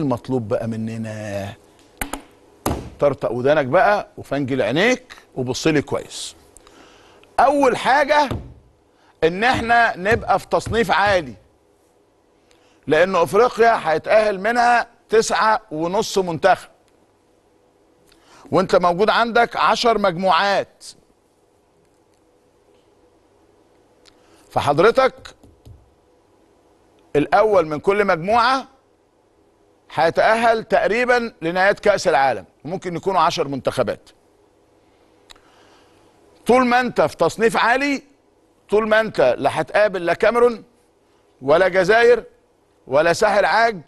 المطلوب بقى مننا طرطق ودانك بقى وفنجل عينيك وبص لي كويس اول حاجه ان احنا نبقى في تصنيف عالي لان افريقيا هيتاهل منها تسعة ونص منتخب وانت موجود عندك عشر مجموعات فحضرتك الاول من كل مجموعه هيتأهل تقريبا لنهاية كأس العالم وممكن يكونوا 10 منتخبات طول ما انت في تصنيف عالي طول ما انت لا هتقابل لا كاميرون ولا جزائر ولا ساحل عاج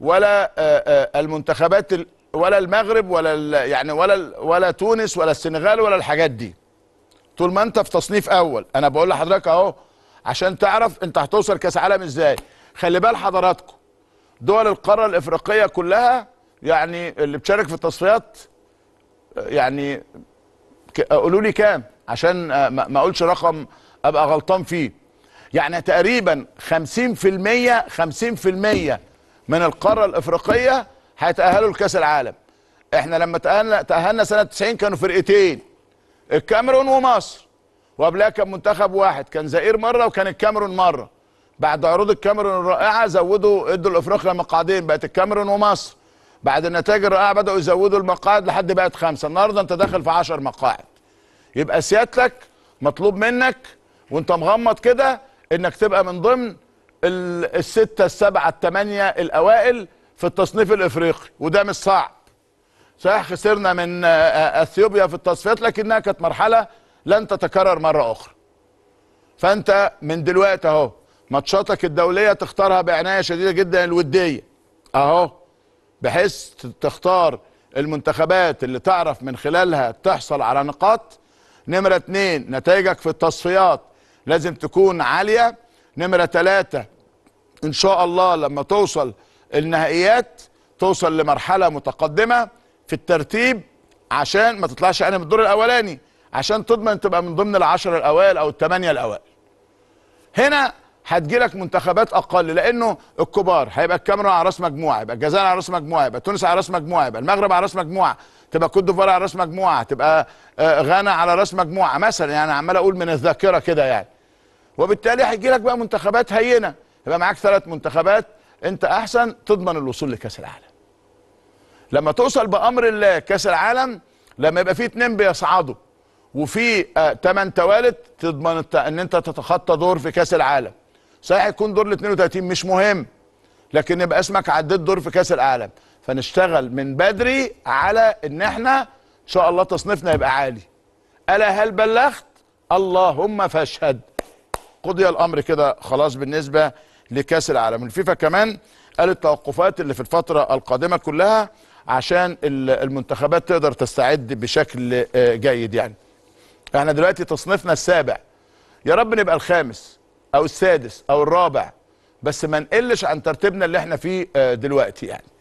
ولا آه، آه، المنتخبات ولا المغرب ولا يعني ولا ولا تونس ولا السنغال ولا الحاجات دي طول ما انت في تصنيف اول انا بقول لحضرتك اهو عشان تعرف انت هتوصل كاس عالم ازاي خلي بال حضراتكم دول القاره الافريقيه كلها يعني اللي بتشارك في التصفيات يعني قولوا لي كام عشان آه، ما اقولش رقم ابقى غلطان فيه يعني تقريبا 50% 50% من القاره الافريقيه هيتاهلوا لكاس العالم احنا لما تاهلنا تاهلنا سنه 90 كانوا فرقتين الكاميرون ومصر وقبلها كان منتخب واحد كان زئير مره وكان الكاميرون مره بعد عروض الكاميرون الرائعه زودوا ادوا لافريقيا مقعدين بقت الكاميرون ومصر بعد النتائج الرائعه بداوا يزودوا المقاعد لحد بقت خمسه النهارده انت داخل في 10 مقاعد يبقى سيادتك مطلوب منك وانت مغمض كده انك تبقى من ضمن الستة السبعة الثمانية الأوائل في التصنيف الإفريقي وده مش صعب صحيح خسرنا من آه، آه، أثيوبيا في التصفيات لكنها كانت مرحلة لن تتكرر مرة أخرى فأنت من دلوقتي أهو ماتشاتك الدوليه تختارها بعنايه شديده جدا الوديه اهو بحيث تختار المنتخبات اللي تعرف من خلالها تحصل على نقاط نمره اتنين نتائجك في التصفيات لازم تكون عاليه نمره ثلاثة ان شاء الله لما توصل النهائيات توصل لمرحله متقدمه في الترتيب عشان ما تطلعش يعني من الدور الاولاني عشان تضمن تبقى من ضمن العشر الاوائل او الثمانيه الاوائل هنا هتجيلك منتخبات اقل لانه الكبار هيبقى الكاميرون على راس مجموعه يبقى الجزائر على راس مجموعه يبقى تونس على راس مجموعه يبقى المغرب على راس مجموعه تبقى كوت ديفوار على راس مجموعه تبقى آه، غانا على راس مجموعه مثلا يعني عمال اقول من الذاكره كده يعني وبالتالي هيجي لك بقى منتخبات هينه يبقى معاك ثلاث منتخبات انت احسن تضمن الوصول لكاس العالم لما توصل بامر الله كاس العالم لما يبقى فيه اتنين بيصعدوا وفي 8 آه، توالت تضمن ان انت تتخطى دور في كاس العالم صحيح يكون دور ال 32 مش مهم لكن يبقى اسمك عديت دور في كاس العالم فنشتغل من بدري على ان احنا ان شاء الله تصنيفنا يبقى عالي الا هل بلغت اللهم فاشهد قضي الامر كده خلاص بالنسبه لكاس العالم الفيفا كمان قال التوقفات اللي في الفتره القادمه كلها عشان المنتخبات تقدر تستعد بشكل آه، جيد يعني احنا دلوقتي تصنيفنا السابع يا رب نبقى الخامس او السادس او الرابع بس ما نقلش عن ترتيبنا اللي احنا فيه آه، دلوقتي يعني